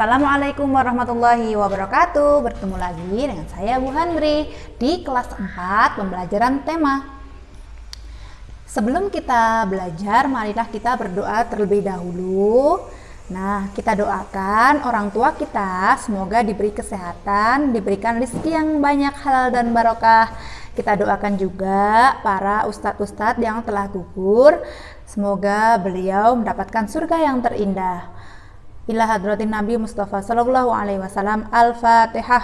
Assalamualaikum warahmatullahi wabarakatuh. Bertemu lagi dengan saya Bu Handri di kelas 4 pembelajaran tema. Sebelum kita belajar, marilah kita berdoa terlebih dahulu. Nah, kita doakan orang tua kita semoga diberi kesehatan, diberikan rezeki yang banyak halal dan barokah. Kita doakan juga para ustadz-ustadz yang telah gugur, semoga beliau mendapatkan surga yang terindah ila hadratin Nabi Mustafa sallallahu alaihi wasallam Al-Fatihah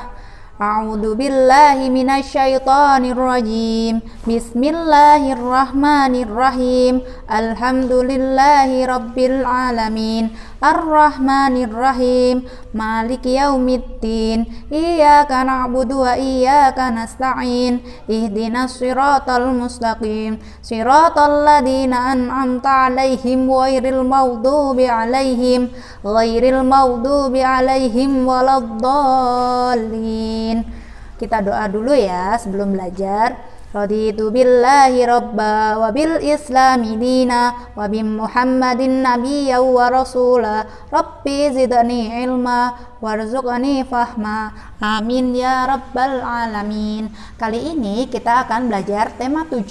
A'udzu billahi minasyaitonir rajim. Bismillahirrahmanirrahim. Alhamdulillahi rabbil alamin. Ar-Rahmanir-Rahim Malik yaumiddin Iyaka na'budu wa iyaka nasta'in Ihdinas siratal mustaqim Siratal ladina an'amta alaihim Ghairil maghdubi alaihim Ghairil maghdubi alaihim Waladdallin Kita doa dulu ya sebelum belajar Raditu billahi rabba wa bil islami dina wa bi muhammadin Nabiya wa rasula Rabbi zidani ilma warzuqani fahma Amin ya rabbal alamin Kali ini kita akan belajar tema 7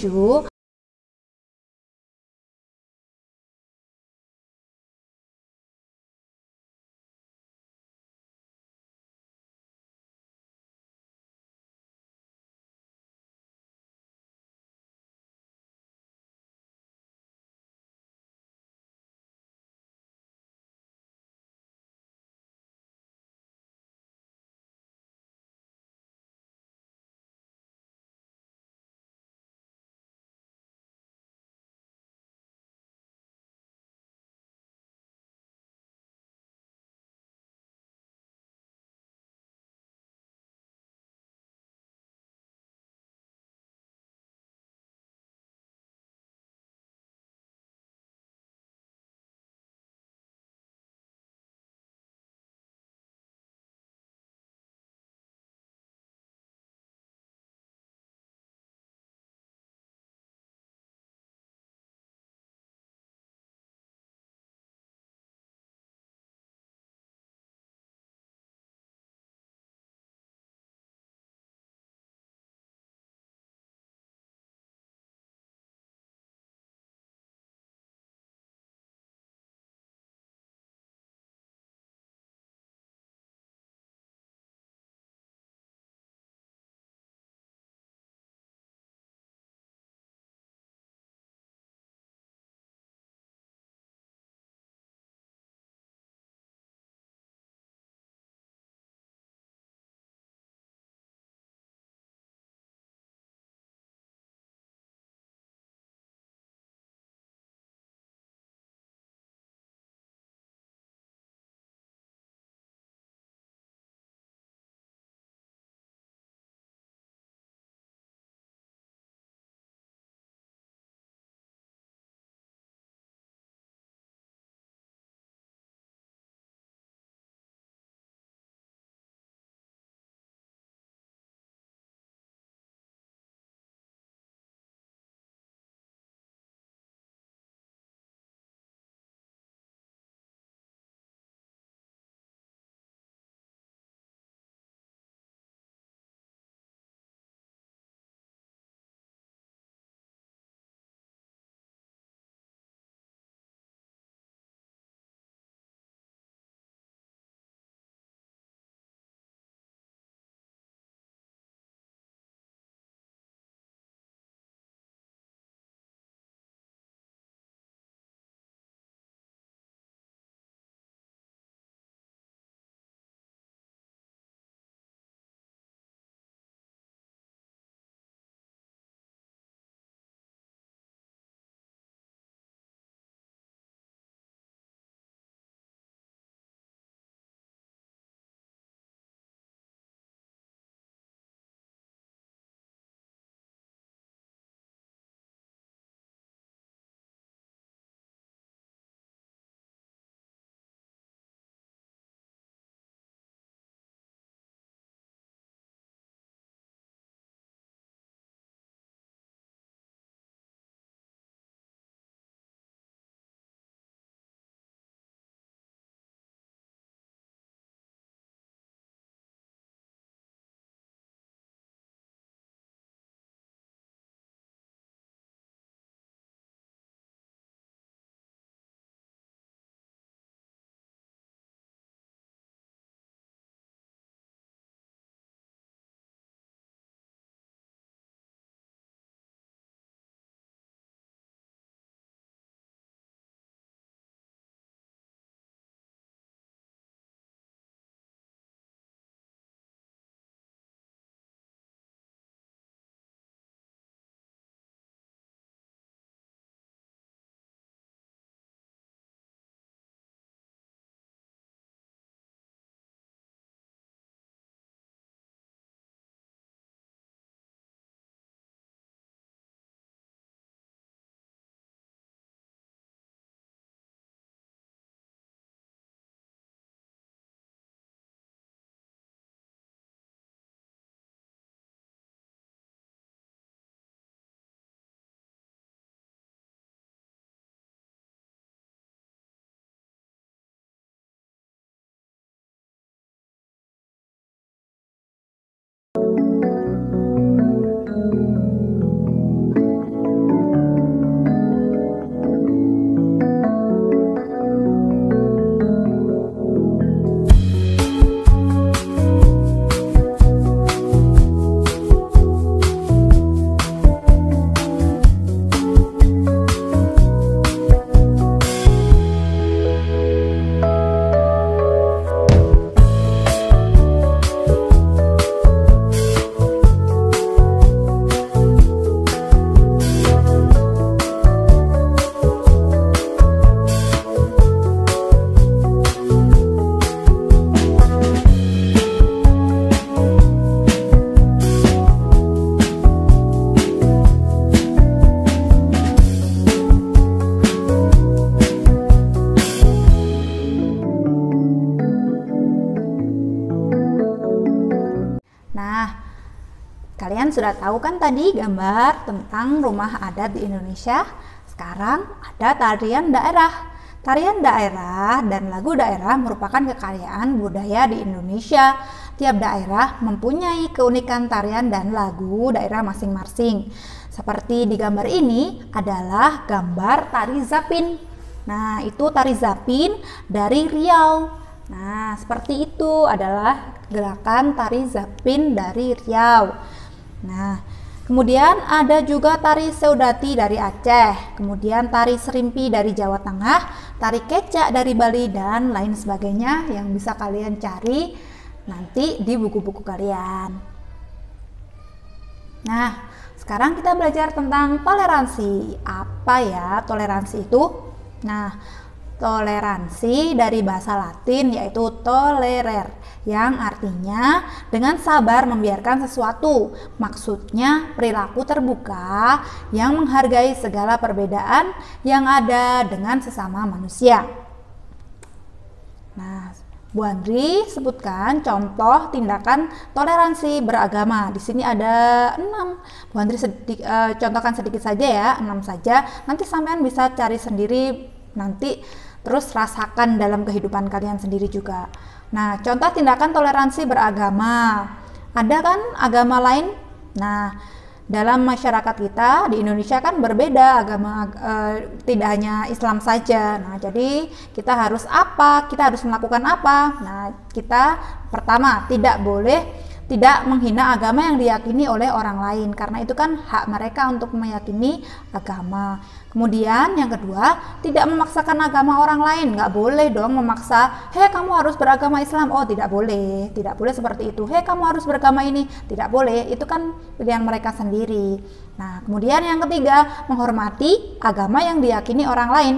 sudah tahu kan tadi gambar tentang rumah adat di Indonesia. Sekarang ada tarian daerah. Tarian daerah dan lagu daerah merupakan kekayaan budaya di Indonesia. Tiap daerah mempunyai keunikan tarian dan lagu daerah masing-masing. Seperti di gambar ini adalah gambar tari zapin. Nah, itu tari zapin dari Riau. Nah, seperti itu adalah gerakan tari zapin dari Riau. Nah, kemudian ada juga tari seudati dari Aceh, kemudian tari serimpi dari Jawa Tengah, tari kecak dari Bali dan lain sebagainya yang bisa kalian cari nanti di buku-buku kalian. Nah, sekarang kita belajar tentang toleransi. Apa ya toleransi itu? Nah, toleransi dari bahasa Latin yaitu tolerer yang artinya dengan sabar membiarkan sesuatu, maksudnya perilaku terbuka yang menghargai segala perbedaan yang ada dengan sesama manusia. Nah, Bu Andri sebutkan contoh tindakan toleransi beragama. Di sini ada enam. Bu Andri sedi uh, eh, contohkan sedikit saja ya, enam saja. Nanti sampean bisa cari sendiri nanti terus rasakan dalam kehidupan kalian sendiri juga. Nah, contoh tindakan toleransi beragama. Ada kan agama lain? Nah, dalam masyarakat kita di Indonesia kan berbeda agama e, tidak hanya Islam saja. Nah, jadi kita harus apa? Kita harus melakukan apa? Nah, kita pertama tidak boleh tidak menghina agama yang diyakini oleh orang lain karena itu kan hak mereka untuk meyakini agama. Kemudian yang kedua, tidak memaksakan agama orang lain. Nggak boleh dong memaksa, hei kamu harus beragama Islam. Oh tidak boleh, tidak boleh seperti itu. Hei kamu harus beragama ini. Tidak boleh, itu kan pilihan mereka sendiri. Nah kemudian yang ketiga, menghormati agama yang diyakini orang lain.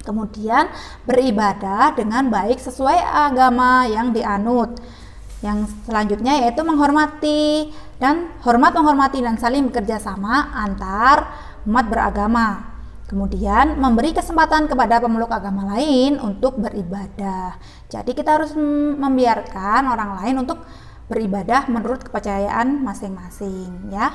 Kemudian beribadah dengan baik sesuai agama yang dianut. Yang selanjutnya yaitu menghormati dan hormat menghormati dan saling bekerja sama antar umat beragama. Kemudian memberi kesempatan kepada pemeluk agama lain untuk beribadah. Jadi kita harus membiarkan orang lain untuk beribadah menurut kepercayaan masing-masing ya.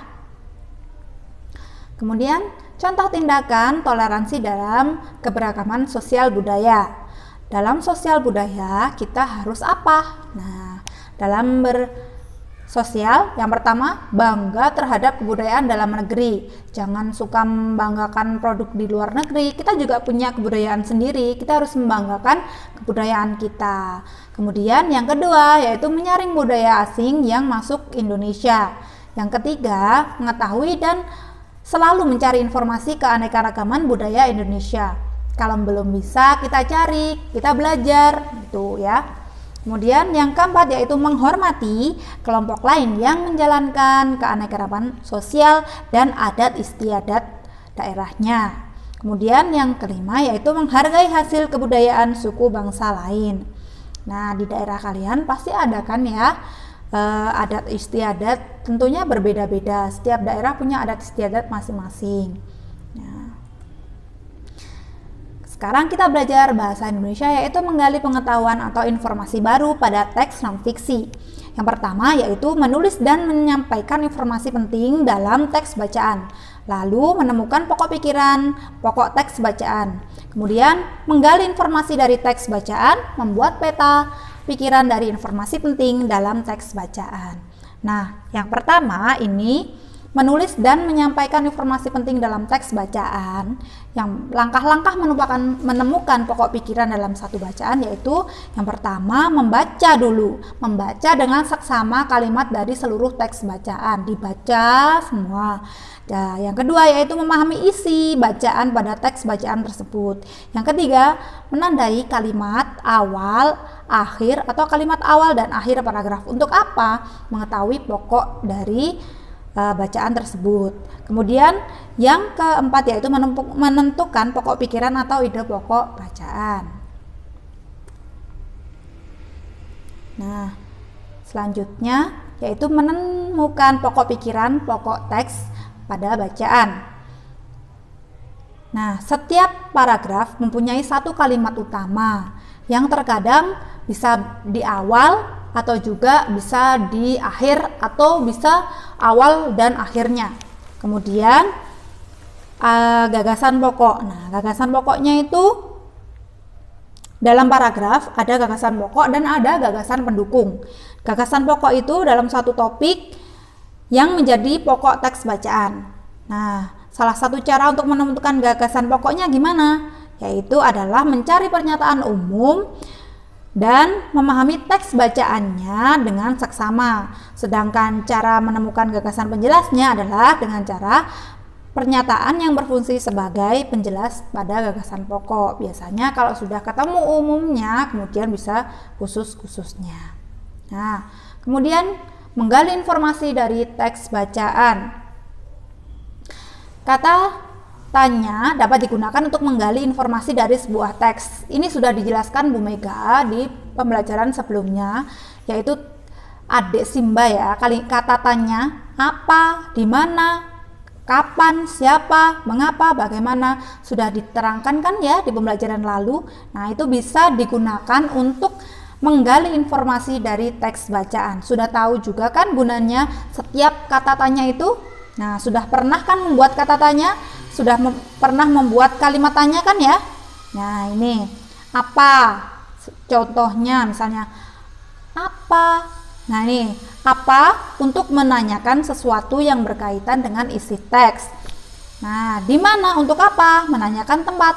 Kemudian contoh tindakan toleransi dalam keberagaman sosial budaya. Dalam sosial budaya kita harus apa? Nah, dalam ber Sosial, yang pertama, bangga terhadap kebudayaan dalam negeri. Jangan suka membanggakan produk di luar negeri. Kita juga punya kebudayaan sendiri. Kita harus membanggakan kebudayaan kita. Kemudian yang kedua, yaitu menyaring budaya asing yang masuk Indonesia. Yang ketiga, mengetahui dan selalu mencari informasi keanekaragaman budaya Indonesia. Kalau belum bisa, kita cari, kita belajar, gitu ya. Kemudian yang keempat yaitu menghormati kelompok lain yang menjalankan keanekaragaman sosial dan adat istiadat daerahnya. Kemudian yang kelima yaitu menghargai hasil kebudayaan suku bangsa lain. Nah, di daerah kalian pasti ada kan ya eh, adat istiadat tentunya berbeda-beda. Setiap daerah punya adat istiadat masing-masing. Sekarang kita belajar bahasa Indonesia yaitu menggali pengetahuan atau informasi baru pada teks non-fiksi. Yang pertama yaitu menulis dan menyampaikan informasi penting dalam teks bacaan. Lalu menemukan pokok pikiran, pokok teks bacaan. Kemudian menggali informasi dari teks bacaan, membuat peta pikiran dari informasi penting dalam teks bacaan. Nah, yang pertama ini menulis dan menyampaikan informasi penting dalam teks bacaan. Yang langkah-langkah menemukan, menemukan pokok pikiran dalam satu bacaan yaitu yang pertama membaca dulu, membaca dengan seksama kalimat dari seluruh teks bacaan, dibaca semua. Nah, yang kedua yaitu memahami isi bacaan pada teks bacaan tersebut. Yang ketiga, menandai kalimat awal, akhir atau kalimat awal dan akhir paragraf. Untuk apa? Mengetahui pokok dari Eh, bacaan tersebut. Kemudian yang keempat yaitu menentukan pokok pikiran atau ide pokok bacaan. Nah, selanjutnya yaitu menemukan pokok pikiran, pokok teks pada bacaan. Nah, setiap paragraf mempunyai satu kalimat utama yang terkadang bisa di awal, atau juga bisa di akhir atau bisa awal dan akhirnya. Kemudian uh, gagasan pokok. Nah, gagasan pokoknya itu dalam paragraf ada gagasan pokok dan ada gagasan pendukung. Gagasan pokok itu dalam satu topik yang menjadi pokok teks bacaan. Nah, salah satu cara untuk menentukan gagasan pokoknya gimana? Yaitu adalah mencari pernyataan umum dan memahami teks bacaannya dengan seksama. Sedangkan cara menemukan gagasan penjelasnya adalah dengan cara pernyataan yang berfungsi sebagai penjelas pada gagasan pokok. Biasanya kalau sudah ketemu umumnya, kemudian bisa khusus-khususnya. Nah, kemudian menggali informasi dari teks bacaan. Kata Tanya dapat digunakan untuk menggali informasi dari sebuah teks. Ini sudah dijelaskan Bu Mega di pembelajaran sebelumnya, yaitu adik Simba ya. Kali kata tanya apa, di mana, kapan, siapa, mengapa, bagaimana sudah diterangkan kan ya di pembelajaran lalu. Nah, itu bisa digunakan untuk menggali informasi dari teks bacaan. Sudah tahu juga kan gunanya setiap kata tanya itu Nah, sudah pernah kan membuat kata tanya? Sudah mem pernah membuat kalimat tanya kan ya? Nah, ini apa? Contohnya misalnya apa? Nah, ini apa untuk menanyakan sesuatu yang berkaitan dengan isi teks. Nah, di mana untuk apa? Menanyakan tempat.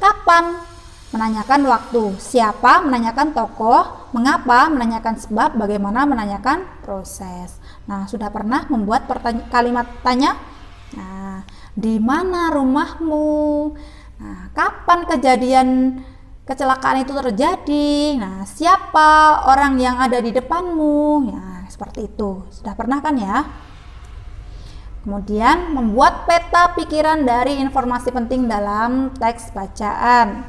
Kapan? Menanyakan waktu. Siapa? Menanyakan tokoh. Mengapa? Menanyakan sebab. Bagaimana? Menanyakan proses. Nah, sudah pernah membuat kalimat tanya? Nah, di mana rumahmu? Nah, kapan kejadian kecelakaan itu terjadi? Nah, siapa orang yang ada di depanmu? Nah, seperti itu. Sudah pernah kan ya? Kemudian membuat peta pikiran dari informasi penting dalam teks bacaan.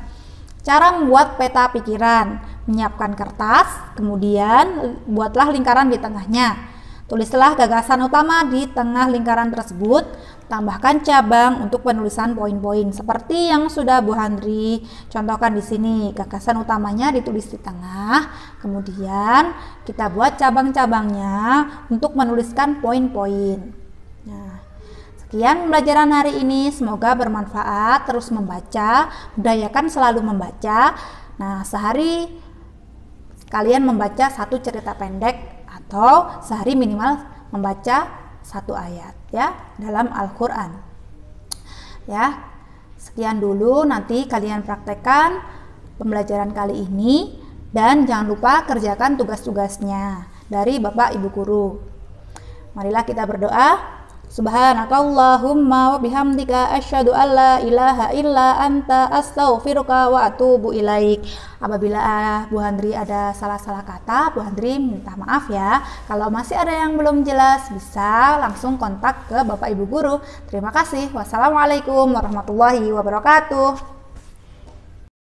Cara membuat peta pikiran, menyiapkan kertas, kemudian buatlah lingkaran di tengahnya Tulislah gagasan utama di tengah lingkaran tersebut, tambahkan cabang untuk penulisan poin-poin seperti yang sudah Bu Handri contohkan di sini. Gagasan utamanya ditulis di tengah, kemudian kita buat cabang-cabangnya untuk menuliskan poin-poin. Nah, sekian pembelajaran hari ini, semoga bermanfaat. Terus membaca, budayakan selalu membaca. Nah, sehari kalian membaca satu cerita pendek atau sehari minimal membaca satu ayat ya dalam Al-Qur'an. Ya. Sekian dulu nanti kalian praktekkan pembelajaran kali ini dan jangan lupa kerjakan tugas-tugasnya dari Bapak Ibu guru. Marilah kita berdoa. Subhanakallahumma wa bihamdika asyhadu an la ilaha illa anta astaghfiruka wa atubu ilaik. Apabila uh, Bu Handri ada salah-salah kata, Bu Handri minta maaf ya. Kalau masih ada yang belum jelas bisa langsung kontak ke Bapak Ibu guru. Terima kasih. Wassalamualaikum warahmatullahi wabarakatuh.